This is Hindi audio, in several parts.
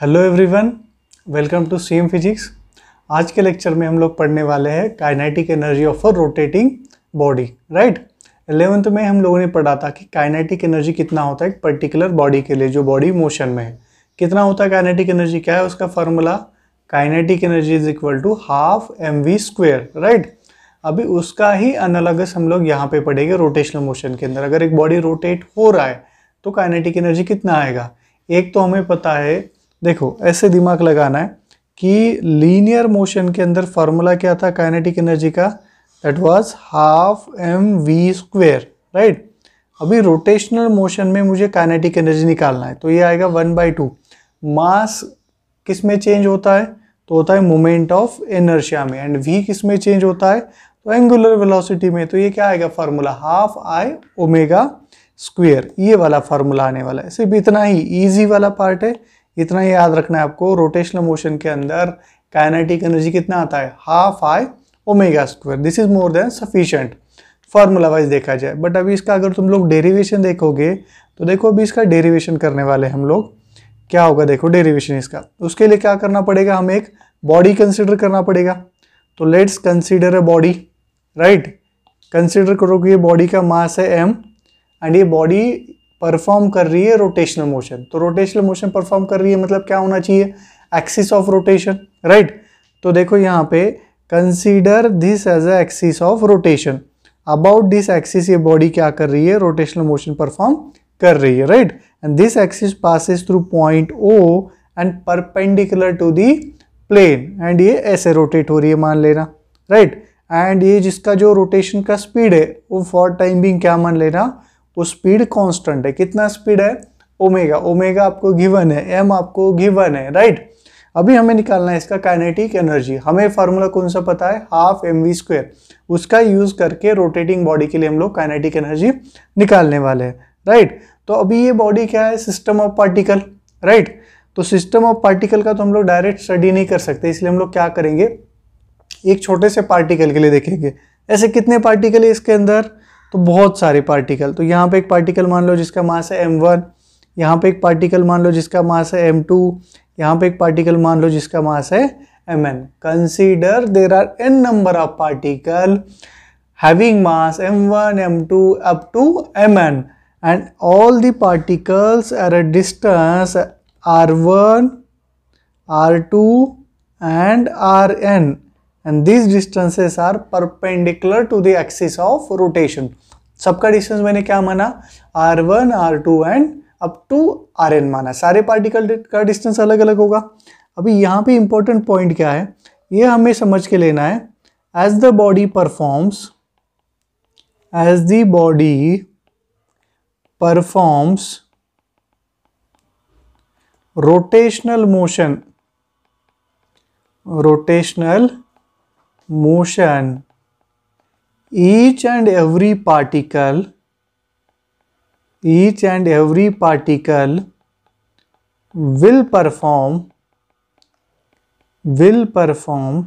Hello everyone welcome to CM physics आज के लेक्चर में हम लोग पढ़ने वाले हैं kinetic energy of a rotating body right eleventh में हम लोगों ने पढ़ा था कि काइनेटिक एनर्जी कितना होता है एक पर्टिकुलर बॉडी के लिए जो बॉडी मोशन में है कितना होता है काइनेटिक एनर्जी क्या है उसका formula kinetic energy is equal to half M V square right अभी उसका ही अनलगस हम लोग यहाँ पे पढ़ेंगे रोटेशनल मोशन के अंदर अगर एक बॉडी रोटेट हो रहा है तो काइनेटिक एनर्जी कितना आएगा एक तो हमें पता है देखो ऐसे दिमाग लगाना है कि लीनियर मोशन के अंदर फार्मूला क्या था काइनेटिक एनर्जी का that was half M V square right अभी रोटेशनल मोशन में मुझे काइनेटिक एनर्जी निकालना है तो ये आएगा वन बाई टू मास किस में चेंज होता है तो होता है मोमेंट ऑफ एनर्शिया में एंड वी किस में चेंज होता है तो एंगुलर वेलोसिटी में तो ये क्या आएगा formula half I omega square ये वाला फार्मूला आने वाला है सिर्फ इतना ही ईजी वाला पार्ट है इतना याद रखना है आपको रोटेशनल मोशन के अंदर काइनेटिक एनर्जी कितना आता है half I omega square this is more than sufficient formula wise देखा जाए बट अभी इसका अगर तुम लोग डेरिवेशन देखोगे तो देखो अभी इसका डेरिवेशन करने वाले हम लोग क्या होगा देखो डेरिवेशन इसका उसके लिए क्या करना पड़ेगा हमें एक बॉडी कंसिडर करना पड़ेगा तो let's consider a body right consider करो कि ये बॉडी का मास है एम एंड ये बॉडी परफॉर्म कर रही है रोटेशनल मोशन तो रोटेशनल मोशन परफॉर्म कर रही है मतलब क्या होना चाहिए एक्सिस ऑफ रोटेशन राइट तो देखो यहाँ पे consider this as a axis of rotation about this axis ये बॉडी क्या कर रही है रोटेशनल मोशन परफॉर्म कर रही है right and this axis passes through point O and perpendicular to the plane and ये ऐसे रोटेट हो रही है मान लेना राइट right? एंड ये जिसका जो रोटेशन का स्पीड है वो फॉर टाइम बिंग क्या मान लेना वो स्पीड कांस्टेंट है कितना स्पीड है ओमेगा ओमेगा आपको गिवन है एम आपको गिवन है राइट अभी हमें निकालना है इसका काइनेटिक एनर्जी हमें फार्मूला कौन सा पता है हाफ एम वी स्क्वेयर उसका यूज करके रोटेटिंग बॉडी के लिए हम लोग काइनेटिक एनर्जी निकालने वाले हैं राइट तो अभी ये बॉडी क्या है सिस्टम ऑफ पार्टिकल राइट तो सिस्टम ऑफ पार्टिकल का तो हम लोग डायरेक्ट स्टडी नहीं कर सकते इसलिए हम लोग क्या करेंगे एक छोटे से पार्टिकल के लिए देखेंगे ऐसे कितने पार्टिकल है इसके अंदर तो बहुत सारे पार्टिकल तो यहाँ पे एक पार्टिकल मान लो जिसका मास है एम वन यहाँ पे एक पार्टिकल मान लो जिसका मास है एम टू यहाँ पे एक पार्टिकल मान लो जिसका मास है M N consider there R N number of particle having two m1 m2 and all the particles at a distance R one R two and R N and these distances are perpendicular to the axis of rotation सबका डिस्टेंस मैंने क्या माना R one R two and up to N माना सारे पार्टिकल का डिस्टेंस अलग अलग होगा अभी यहाँ पे इंपॉर्टेंट पॉइंट क्या है ये हमें समझ के लेना है as the body performs as the body performs rotational motion rotational motion each and every particle each and every particle will perform will perform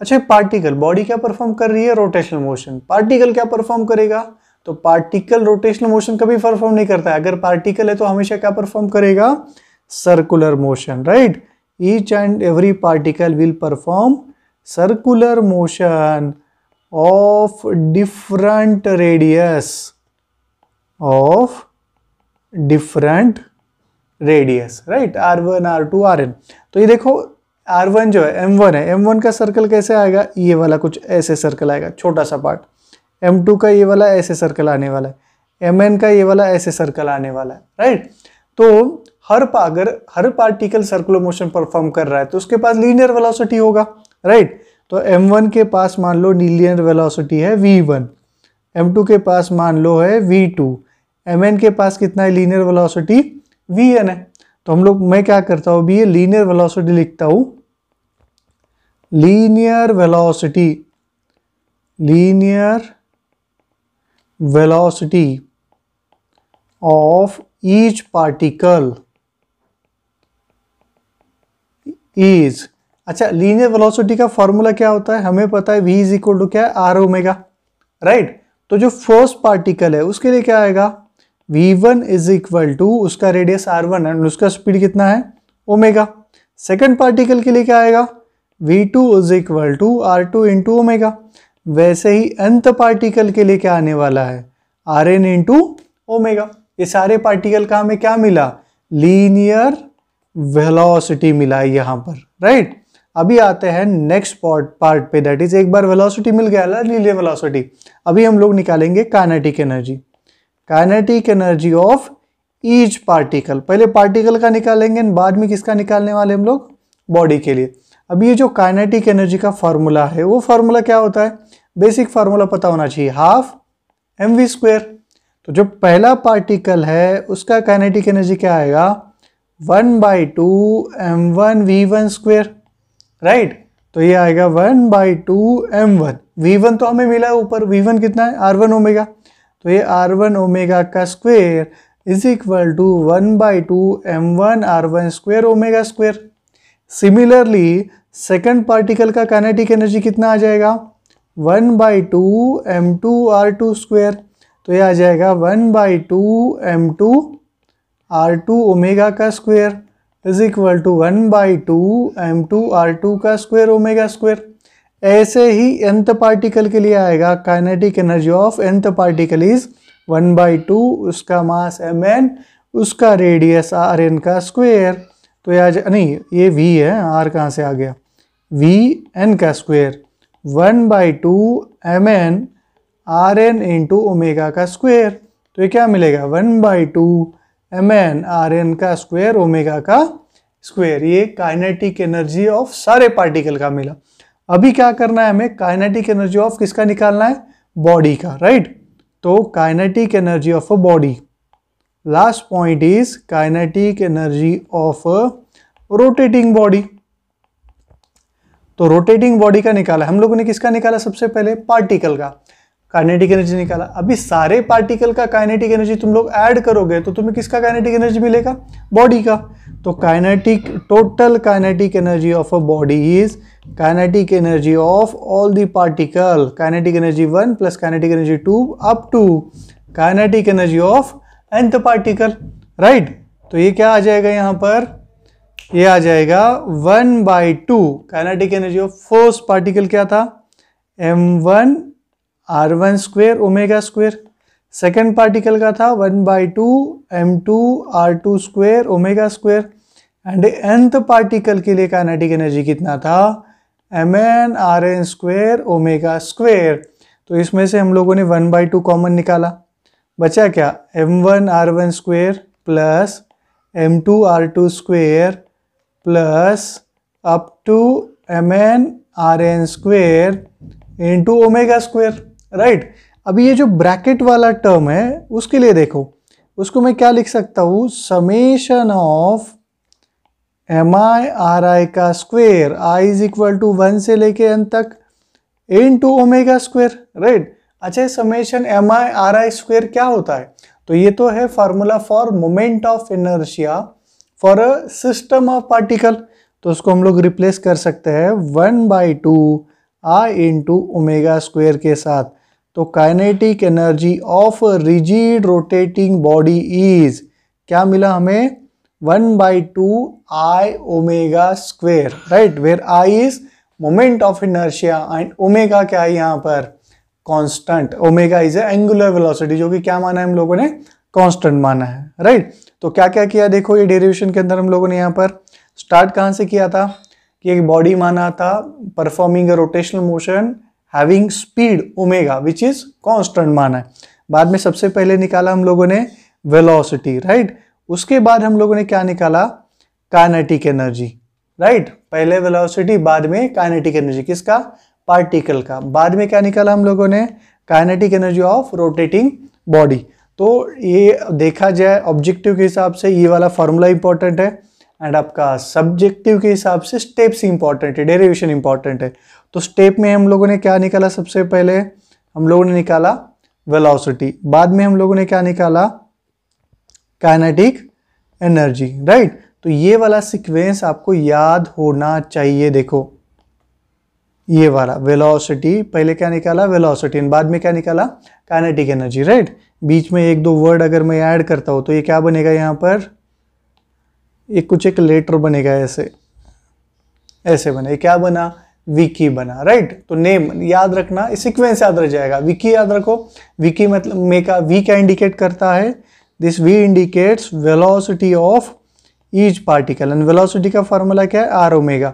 अच्छा पार्टिकल बॉडी क्या परफॉर्म कर रही है रोटेशनल मोशन पार्टिकल क्या परफॉर्म करेगा तो पार्टिकल रोटेशनल मोशन कभी परफॉर्म नहीं करता है अगर पार्टिकल है तो हमेशा क्या परफॉर्म करेगा circular motion right each and every particle will perform circular motion of different radius of different radius right R one R two R N तो ये देखो आर वन जो है एम वन है एम वन का सर्कल कैसे आएगा ये वाला कुछ ऐसे सर्कल आएगा छोटा सा पार्ट एम टू का ये वाला ऐसे सर्कल आने वाला है एम एन का ये वाला ऐसे सर्कल आने वाला है राइट तो हर अगर हर पार्टिकल सर्कुलर मोशन परफॉर्म कर रहा है तो उसके पास लीनियर वेलोसिटी होगा राइट तो m1 के पास मान लो नीलियर वेलोसिटी है v1 m2 के पास मान लो है v2 mn के पास कितना है लीनियर वेलोसिटी vn है तो हम लोग मैं क्या करता हूँ अभी ये लीनियर वेलोसिटी लिखता हूँ linear velocity linear velocity of each particle is अच्छा लीनियर वेलोसिटी का फॉर्मूला क्या होता है हमें पता है वी इज इक्वल टू क्या आर ओमेगा राइट तो जो फर्स्ट पार्टिकल है उसके लिए क्या आएगा V one is equal to उसका रेडियस आर वन एंड उसका स्पीड कितना है ओमेगा सेकेंड पार्टिकल के लिए क्या आएगा V two is equal to R two into omega वैसे ही अंत पार्टिकल के लिए क्या आने वाला है आर एन इंटू ओमेगा ये सारे पार्टिकल का हमें क्या मिला लीनियर वेलोसिटी मिला यहाँ पर राइट अभी आते हैं नेक्स्ट पार्ट पार्ट पे दैट इज एक बार वेलोसिटी मिल गया लीले वेलोसिटी अभी हम लोग निकालेंगे kinetic energy kinetic energy of each particle पहले पार्टिकल का निकालेंगे बाद में किसका निकालने वाले हम लोग बॉडी के लिए अभी ये जो काइनेटिक एनर्जी का फार्मूला है वो फार्मूला क्या होता है बेसिक फार्मूला पता होना चाहिए हाफ एम वी स्क्वेयर तो जो पहला पार्टिकल है उसका काइनेटिक एनर्जी क्या आएगा one by two M one V one square right तो ये आएगा one by two M one V one तो हमें मिला है ऊपर वी वन कितना है आर वन ओमेगा तो ये आर वन ओमेगा का square is equal to one by two M one R one square omega square similarly second particle का कैनेटिक एनर्जी कितना आ जाएगा one by two M two R two square तो ये आ जाएगा one by two M two R two omega का square is equal to one by two M two R two का स्क्वायर ओमेगा स्क्वायर ऐसे ही एंथ पार्टिकल के लिए आएगा kinetic energy of nth particle is one by two उसका मास एम एन उसका रेडियस आर एन का स्क्वेयर तो यार नहीं ये वी है आर कहाँ से आ गया वी एन का square one by two M N R N into omega का स्क्वेयर तो ये क्या मिलेगा one by two M N R N का स्क्वायर ओमेगा का स्क्वायर ये काइनेटिक एनर्जी ऑफ सारे पार्टिकल का मिला अभी क्या करना है हमें काइनेटिक एनर्जी ऑफ किसका निकालना है बॉडी का राइट तो kinetic energy of a body last point is kinetic energy of rotating body तो रोटेटिंग बॉडी का निकाला हम लोगों ने किसका निकाला सबसे पहले पार्टिकल का काइनेटिक एनर्जी निकाला अभी सारे पार्टिकल का काइनेटिक एनर्जी तुम लोग ऐड करोगे तो तुम्हें किसका काइनेटिक एनर्जी मिलेगा बॉडी का तो kinetic total kinetic energy of a body is kinetic energy of all the particle kinetic energy one plus kinetic energy two up to kinetic energy of nth particle right तो ये क्या आ जाएगा यहाँ पर ये आ जाएगा one by two kinetic energy of force particle क्या था M one R one square omega square second particle का था one by two M two R two square omega square and nth particle के लिए काइनेटिक एनर्जी कितना था M N R N square omega square तो इसमें से हम लोगों ने वन बाई टू कॉमन निकाला बचा क्या M one R one square plus M two R two square plus up to M N R N square into omega square right right? अभी ये जो ब्रैकेट वाला टर्म है उसके लिए देखो उसको मैं क्या लिख सकता हूँ summation of M I R I का square I is equal to one से लेके एन तक into omega square right अच्छा summation M I R I square क्या होता है तो ये तो है formula for moment of inertia for a system of particle तो उसको हम लोग रिप्लेस कर सकते हैं one by two I into omega square के साथ तो kinetic energy of rigid rotating body is क्या मिला हमें one by two I omega square right where I is moment of inertia and omega क्या है यहाँ पर constant omega is angular velocity जो कि क्या माना है हम लोगों ने कांस्टेंट माना है राइट right? तो क्या क्या किया देखो ये डेरिवेशन के अंदर हम लोगों ने यहाँ पर स्टार्ट कहाँ से किया था कि एक बॉडी माना था performing a rotational motion having speed omega which is constant माना है बाद में सबसे पहले निकाला हम लोगों ने वेलोसिटी राइट उसके बाद हम लोगों ने क्या निकाला काइनेटिक एनर्जी राइट पहले वेलोसिटी बाद में काइनेटिक एनर्जी किसका पार्टिकल का बाद में क्या निकाला हम लोगों ने kinetic energy of rotating body तो ये देखा जाए ऑब्जेक्टिव के हिसाब से ये वाला फॉर्मूला इंपॉर्टेंट है एंड आपका सब्जेक्टिव के हिसाब से स्टेप्स इंपॉर्टेंट है डेरिवेशन इंपॉर्टेंट है तो स्टेप में हम लोगों ने क्या निकाला सबसे पहले हम लोगों ने निकाला वेलोसिटी बाद में हम लोगों ने क्या निकाला काइनेटिक एनर्जी राइट तो ये वाला सीक्वेंस आपको याद होना चाहिए देखो ये वाला वेलोसिटी पहले क्या निकाला वेलोसिटी बाद में क्या निकाला काइनेटिक एनर्जी राइट बीच में एक दो वर्ड अगर मैं ऐड करता हूं तो ये क्या बनेगा यहां पर ये कुछ एक लेटर बनेगा ऐसे ऐसे बने क्या बना विकी बना राइट तो नेम याद रखना सिक्वेंस याद रह जाएगा विकी याद रखो विकी मतलब मे का वी क्या इंडिकेट करता है this we indicates velocity of each particle and velocity का फार्मूला क्या है आर ओमेगा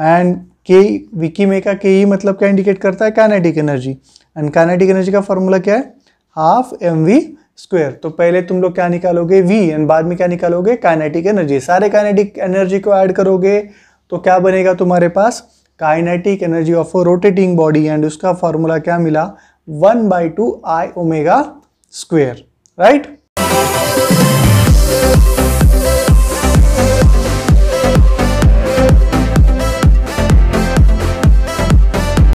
एंड के विकी मे का के ई e मतलब क्या इंडिकेट करता है kinetic energy and kinetic energy का फार्मूला क्या है हाफ एम वी स्क्वेयर तो पहले तुम लोग क्या निकालोगे वी एंड बाद में क्या निकालोगे काइनेटिक एनर्जी सारे काइनेटिक एनर्जी को ऐड करोगे तो क्या बनेगा तुम्हारे पास kinetic energy of rotating body and उसका फॉर्मूला क्या मिला one by two I omega square right